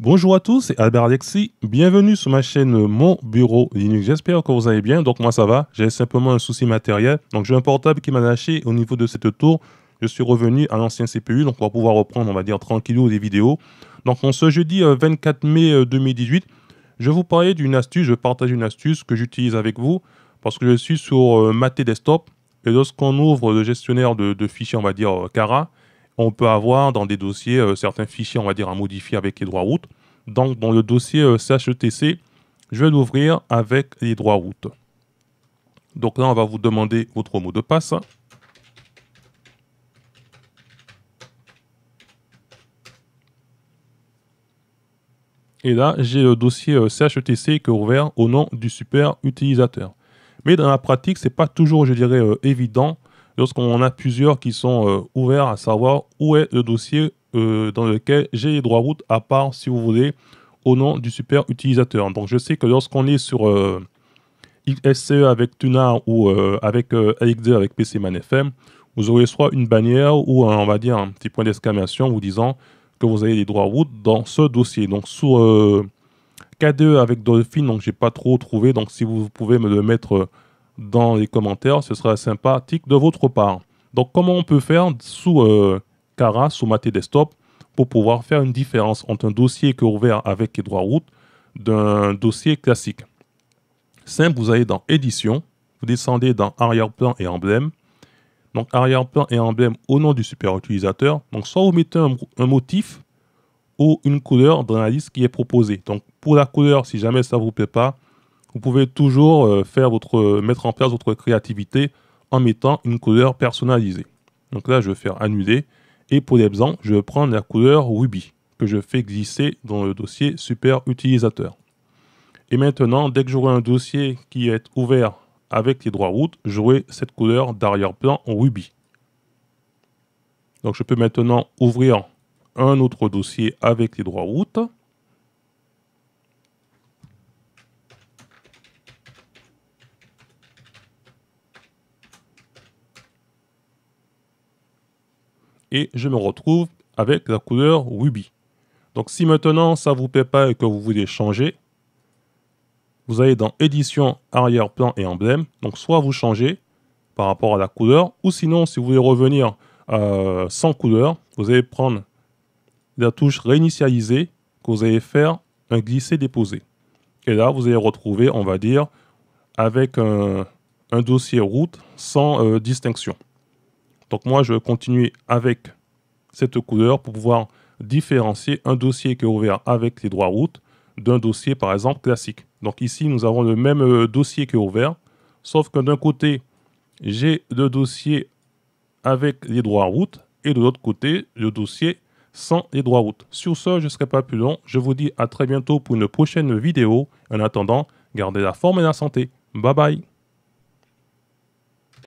Bonjour à tous, c'est Albert Alexis. Bienvenue sur ma chaîne Mon Bureau Linux. J'espère que vous allez bien. Donc moi ça va, j'ai simplement un souci matériel. Donc j'ai un portable qui m'a lâché au niveau de cette tour. Je suis revenu à l'ancien CPU, donc on va pouvoir reprendre, on va dire, tranquillou des vidéos. Donc en ce jeudi 24 euh, mai 2018, euh, je vais vous parler d'une astuce, je partage une astuce que j'utilise avec vous parce que je suis sur euh, Maté Desktop et lorsqu'on ouvre le gestionnaire de, de fichiers, on va dire Cara, on peut avoir dans des dossiers euh, certains fichiers, on va dire, à modifier avec les droits routes. Donc, dans le dossier CHETC, euh, e je vais l'ouvrir avec les droits routes. Donc là, on va vous demander votre mot de passe. Et là, j'ai le dossier CHETC euh, e qui est ouvert au nom du super utilisateur. Mais dans la pratique, ce n'est pas toujours, je dirais, évident lorsqu'on a plusieurs qui sont euh, ouverts à savoir où est le dossier euh, dans lequel j'ai les droits route à part, si vous voulez, au nom du super utilisateur. Donc je sais que lorsqu'on est sur euh, avec Tuna ou euh, avec AXD avec PCManFM, vous aurez soit une bannière ou on va dire un petit point d'exclamation vous disant que vous avez les droits route dans ce dossier. Donc sur K2 avec Dolphin, donc j'ai pas trop trouvé, donc si vous pouvez me le mettre dans les commentaires, ce sera sympathique de votre part. Donc comment on peut faire sous euh, Cara, sous Maté Desktop, pour pouvoir faire une différence entre un dossier qui est ouvert avec les droits route d'un dossier classique Simple, vous allez dans Édition, vous descendez dans Arrière-plan et emblème. Donc arrière-plan et emblème au nom du super utilisateur. Donc soit vous mettez un, motif ou une couleur dans la liste qui est proposée. Donc pour la couleur, si jamais ça ne vous plaît pas, vous pouvez toujours euh, faire votre, mettre en place votre créativité en mettant une couleur personnalisée. Donc là, je vais faire annuler. Et pour les besoins, je vais prendre la couleur Ruby que je fais glisser dans le dossier super utilisateur. Et maintenant, dès que j'aurai un dossier qui est ouvert avec les droits routes, j'aurai cette couleur d'arrière-plan Ruby. Donc je peux maintenant ouvrir un autre dossier avec les droits routes. et je me retrouve avec la couleur Ruby. Donc si maintenant ça ne vous plaît pas et que vous voulez changer, vous allez dans édition, arrière-plan et emblème. Donc soit vous changez par rapport à la couleur, ou sinon si vous voulez revenir euh, sans couleur, vous allez prendre la touche réinitialiser que vous allez faire un glisser-déposer. Et là, vous allez retrouver, on va dire, avec un, dossier route sans euh, distinction. Donc moi, je vais continuer avec cette couleur pour pouvoir différencier un dossier qui est ouvert avec les droits routes d'un dossier, par exemple, classique. Donc ici, nous avons le même euh, dossier qui est ouvert, sauf que d'un côté, j'ai le dossier avec les droits routes et de l'autre côté, le dossier sans les droits routes. Sur ce, je ne serai pas plus long. Je vous dis à très bientôt pour une prochaine vidéo. En attendant, gardez la forme et la santé. Bye bye